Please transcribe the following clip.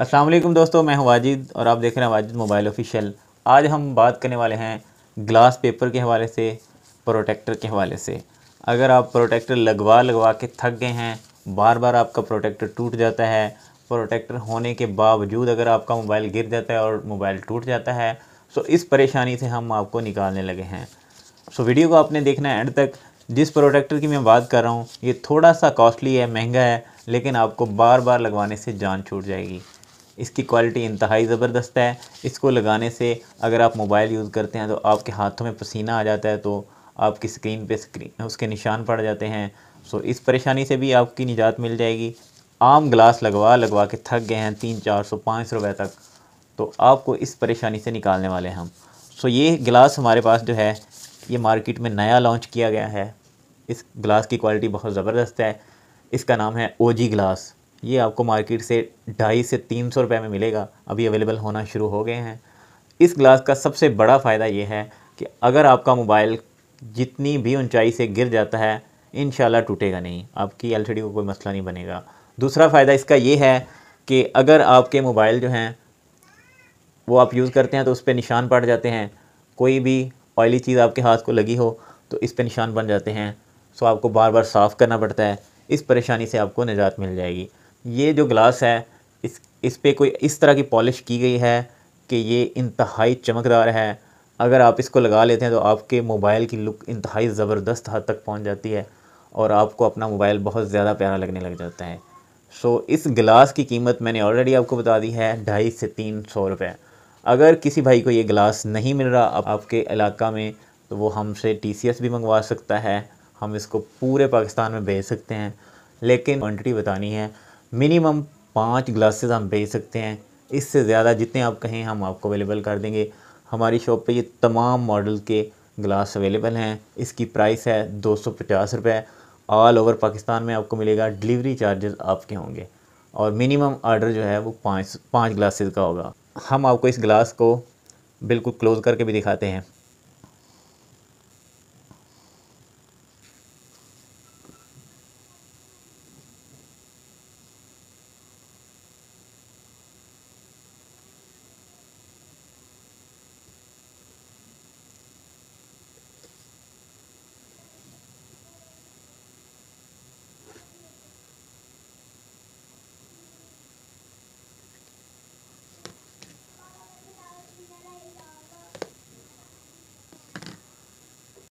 अस्सलाम वालेकुम दोस्तों मैं हूं वाजिद और आप देख रहे हैं वाजिद मोबाइल ऑफिशियल आज हम बात करने वाले हैं ग्लास पेपर के हवाले से प्रोटेक्टर के हवाले से अगर आप प्रोटेक्टर लगवा लगवा के थक गए हैं बार बार आपका प्रोटेक्टर टूट जाता है प्रोटेक्टर होने के बावजूद अगर आपका मोबाइल गिर जाता है और मोबाइल टूट जाता है सो तो इस परेशानी से हम आपको निकालने लगे हैं सो वीडियो को आपने देखना है एंड तक जिस प्रोटेक्टर की मैं बात कर रहा हूँ ये थोड़ा सा कॉस्टली है महंगा है लेकिन आपको बार बार लगवाने से जान छूट जाएगी इसकी क्वालिटी इंतहाई ज़बरदस्त है इसको लगाने से अगर आप मोबाइल यूज़ करते हैं तो आपके हाथों में पसीना आ जाता है तो आपकी स्क्रीन पे स्क्रीन उसके निशान पड़ जाते हैं सो इस परेशानी से भी आपकी निजात मिल जाएगी आम ग्लास लगवा लगवा के थक गए हैं तीन चार सौ पाँच रुपये तक तो आपको इस परेशानी से निकालने वाले हैं हम सो ये गिलास हमारे पास जो है ये मार्केट में नया लॉन्च किया गया है इस ग्लास की क्वालिटी बहुत ज़बरदस्त है इसका नाम है ओजी ग्लास ये आपको मार्केट से ढाई से तीन सौ रुपये में मिलेगा अभी अवेलेबल होना शुरू हो गए हैं इस ग्लास का सबसे बड़ा फ़ायदा ये है कि अगर आपका मोबाइल जितनी भी ऊंचाई से गिर जाता है इन टूटेगा नहीं आपकी एल को कोई मसला नहीं बनेगा दूसरा फ़ायदा इसका ये है कि अगर आपके मोबाइल जो हैं वो आप यूज़ करते हैं तो उस पर निशान पड़ जाते हैं कोई भी ऑयली चीज़ आपके हाथ को लगी हो तो इस पर निशान बन जाते हैं सो आपको बार बार साफ़ करना पड़ता है इस परेशानी से आपको निजात मिल जाएगी ये जो ग्लास है इस इस पर कोई इस तरह की पॉलिश की गई है कि ये इंतहाई चमकदार है अगर आप इसको लगा लेते हैं तो आपके मोबाइल की लुक इंतहाई ज़बरदस्त हद तक पहुंच जाती है और आपको अपना मोबाइल बहुत ज़्यादा प्यारा लगने लग जाता है सो इस ग्लास की कीमत मैंने ऑलरेडी आपको बता दी है ढाई से तीन सौ रुपये अगर किसी भाई को ये गिलास नहीं मिल रहा आप, आपके इलाका में तो वो हमसे टी भी मंगवा सकता है हम इसको पूरे पाकिस्तान में भेज सकते हैं लेकिन क्वान्टिटी बतानी है मिनिमम पाँच ग्लासेस हम भेज सकते हैं इससे ज़्यादा जितने आप कहें हम आपको अवेलेबल कर देंगे हमारी शॉप पे ये तमाम मॉडल के ग्लास अवेलेबल हैं इसकी प्राइस है दो सौ पचास रुपये ऑल ओवर पाकिस्तान में आपको मिलेगा डिलीवरी चार्जेस आपके होंगे और मिनिमम आर्डर जो है वो पाँच पाँच ग्लासेस का होगा हम आपको इस ग्लास को बिल्कुल क्लोज़ करके भी दिखाते हैं